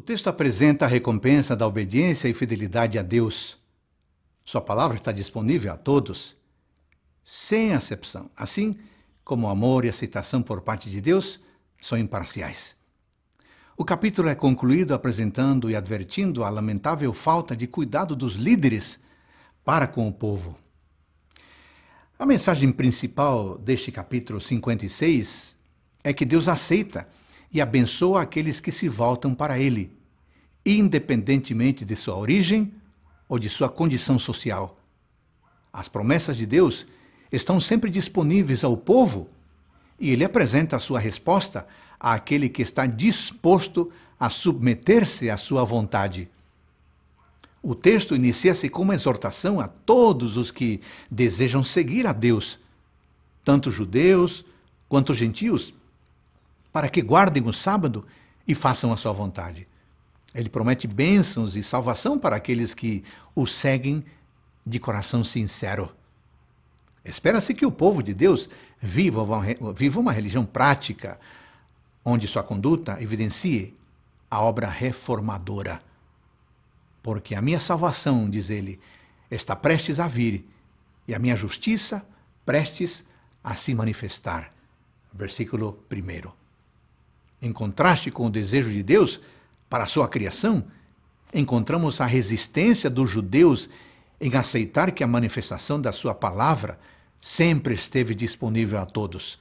O texto apresenta a recompensa da obediência e fidelidade a Deus. Sua palavra está disponível a todos, sem acepção, assim como o amor e aceitação por parte de Deus são imparciais. O capítulo é concluído apresentando e advertindo a lamentável falta de cuidado dos líderes para com o povo. A mensagem principal deste capítulo 56 é que Deus aceita e abençoa aqueles que se voltam para Ele independentemente de sua origem ou de sua condição social. As promessas de Deus estão sempre disponíveis ao povo e ele apresenta a sua resposta àquele que está disposto a submeter-se à sua vontade. O texto inicia-se com uma exortação a todos os que desejam seguir a Deus, tanto judeus quanto gentios, para que guardem o sábado e façam a sua vontade. Ele promete bênçãos e salvação para aqueles que o seguem de coração sincero. Espera-se que o povo de Deus viva uma, viva uma religião prática, onde sua conduta evidencie a obra reformadora. Porque a minha salvação, diz ele, está prestes a vir, e a minha justiça prestes a se manifestar. Versículo 1. Em contraste com o desejo de Deus, para sua criação, encontramos a resistência dos judeus em aceitar que a manifestação da sua palavra sempre esteve disponível a todos.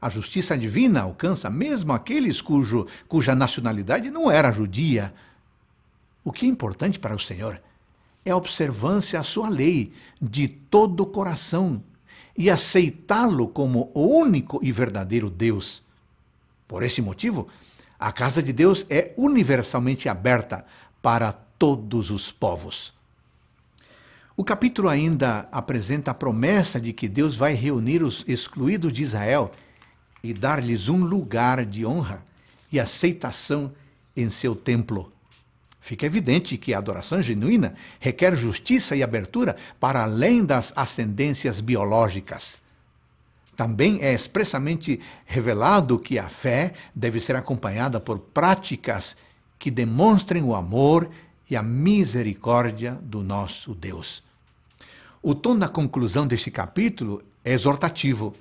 A justiça divina alcança mesmo aqueles cujo, cuja nacionalidade não era judia. O que é importante para o Senhor é a observância à sua lei de todo o coração e aceitá-lo como o único e verdadeiro Deus. Por esse motivo, a casa de Deus é universalmente aberta para todos os povos. O capítulo ainda apresenta a promessa de que Deus vai reunir os excluídos de Israel e dar-lhes um lugar de honra e aceitação em seu templo. Fica evidente que a adoração genuína requer justiça e abertura para além das ascendências biológicas. Também é expressamente revelado que a fé deve ser acompanhada por práticas que demonstrem o amor e a misericórdia do nosso Deus. O tom da conclusão deste capítulo é exortativo,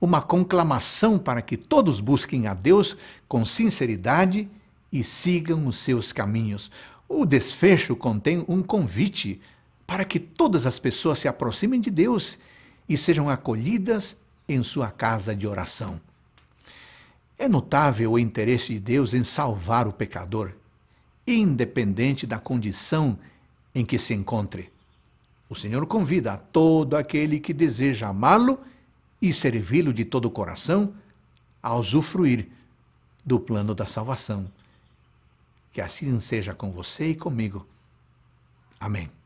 uma conclamação para que todos busquem a Deus com sinceridade e sigam os seus caminhos. O desfecho contém um convite para que todas as pessoas se aproximem de Deus e sejam acolhidas em sua casa de oração. É notável o interesse de Deus em salvar o pecador, independente da condição em que se encontre. O Senhor convida a todo aquele que deseja amá-lo e servi-lo de todo o coração a usufruir do plano da salvação. Que assim seja com você e comigo. Amém.